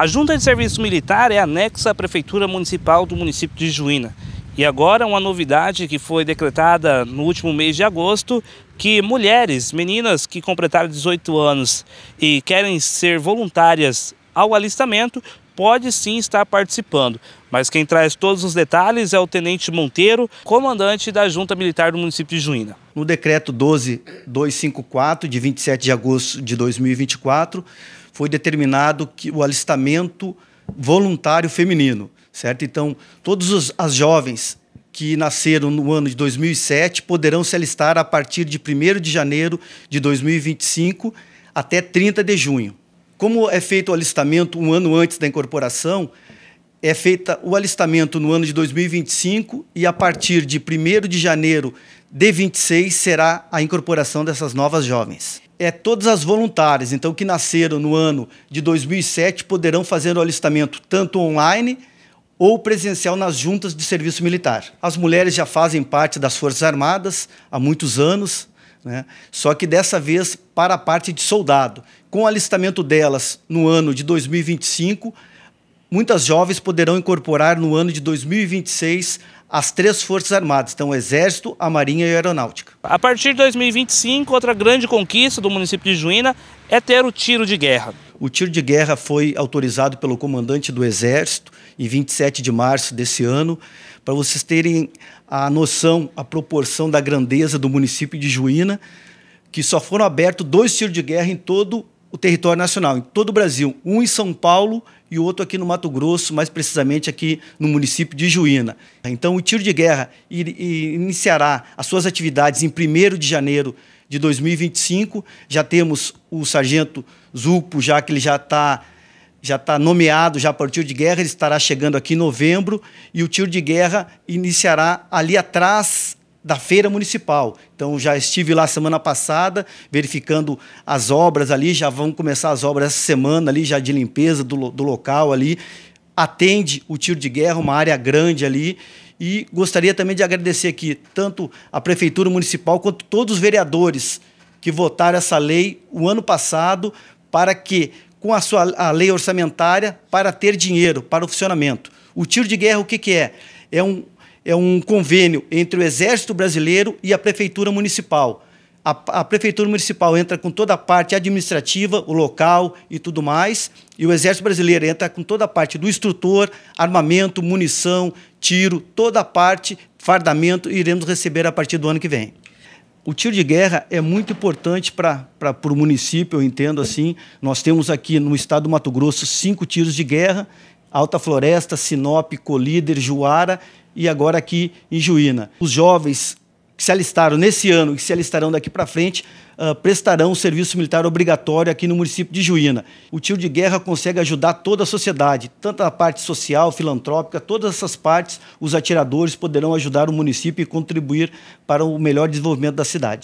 A Junta de Serviço Militar é anexa à Prefeitura Municipal do município de Juína. E agora uma novidade que foi decretada no último mês de agosto, que mulheres, meninas que completaram 18 anos e querem ser voluntárias ao alistamento, pode sim estar participando. Mas quem traz todos os detalhes é o Tenente Monteiro, comandante da Junta Militar do município de Juína. No decreto 12254 de 27 de agosto de 2024, foi determinado que o alistamento voluntário feminino, certo? Então, todas as jovens que nasceram no ano de 2007 poderão se alistar a partir de 1 de janeiro de 2025 até 30 de junho. Como é feito o alistamento um ano antes da incorporação, é feita o alistamento no ano de 2025 e a partir de 1 de janeiro de 26 será a incorporação dessas novas jovens. É todas as voluntárias, então que nasceram no ano de 2007 poderão fazer o alistamento tanto online ou presencial nas juntas de serviço militar. As mulheres já fazem parte das Forças Armadas há muitos anos, né? Só que dessa vez para a parte de soldado. Com o alistamento delas no ano de 2025, muitas jovens poderão incorporar no ano de 2026 as três Forças Armadas, então o Exército, a Marinha e a Aeronáutica. A partir de 2025, outra grande conquista do município de Juína é ter o tiro de guerra. O tiro de guerra foi autorizado pelo comandante do Exército em 27 de março desse ano, para vocês terem a noção, a proporção da grandeza do município de Juína, que só foram abertos dois tiros de guerra em todo o território nacional, em todo o Brasil, um em São Paulo e o outro aqui no Mato Grosso, mais precisamente aqui no município de Juína. Então, o tiro de guerra iniciará as suas atividades em 1 de janeiro de 2025. Já temos o sargento Zulpo, já que ele já está já está nomeado já para o tiro de guerra, ele estará chegando aqui em novembro e o tiro de guerra iniciará ali atrás da feira municipal. Então já estive lá semana passada verificando as obras ali, já vão começar as obras essa semana ali já de limpeza do, do local ali. Atende o tiro de guerra, uma área grande ali e gostaria também de agradecer aqui tanto a Prefeitura Municipal quanto todos os vereadores que votaram essa lei o ano passado para que, com a sua a lei orçamentária, para ter dinheiro para o funcionamento. O tiro de guerra, o que, que é? É um, é um convênio entre o Exército Brasileiro e a Prefeitura Municipal a, a, Prefeitura Municipal entra com toda a parte administrativa, o local e tudo mais, e o Exército Brasileiro entra com toda a parte do instrutor, armamento, munição, tiro, toda a parte, fardamento, e iremos receber a partir do ano que vem. O tiro de guerra é muito importante para o município, eu entendo assim. Nós temos aqui no estado do Mato Grosso cinco tiros de guerra, Alta Floresta, Sinop, Colíder, Juara e agora aqui em Juína. Os jovens que se alistaram nesse ano e que se alistarão daqui para frente uh, prestarão o serviço militar obrigatório aqui no município de Juína. O tiro de guerra consegue ajudar toda a sociedade, tanto a parte social, filantrópica, todas essas partes, os atiradores poderão ajudar o município e contribuir para o melhor desenvolvimento da cidade.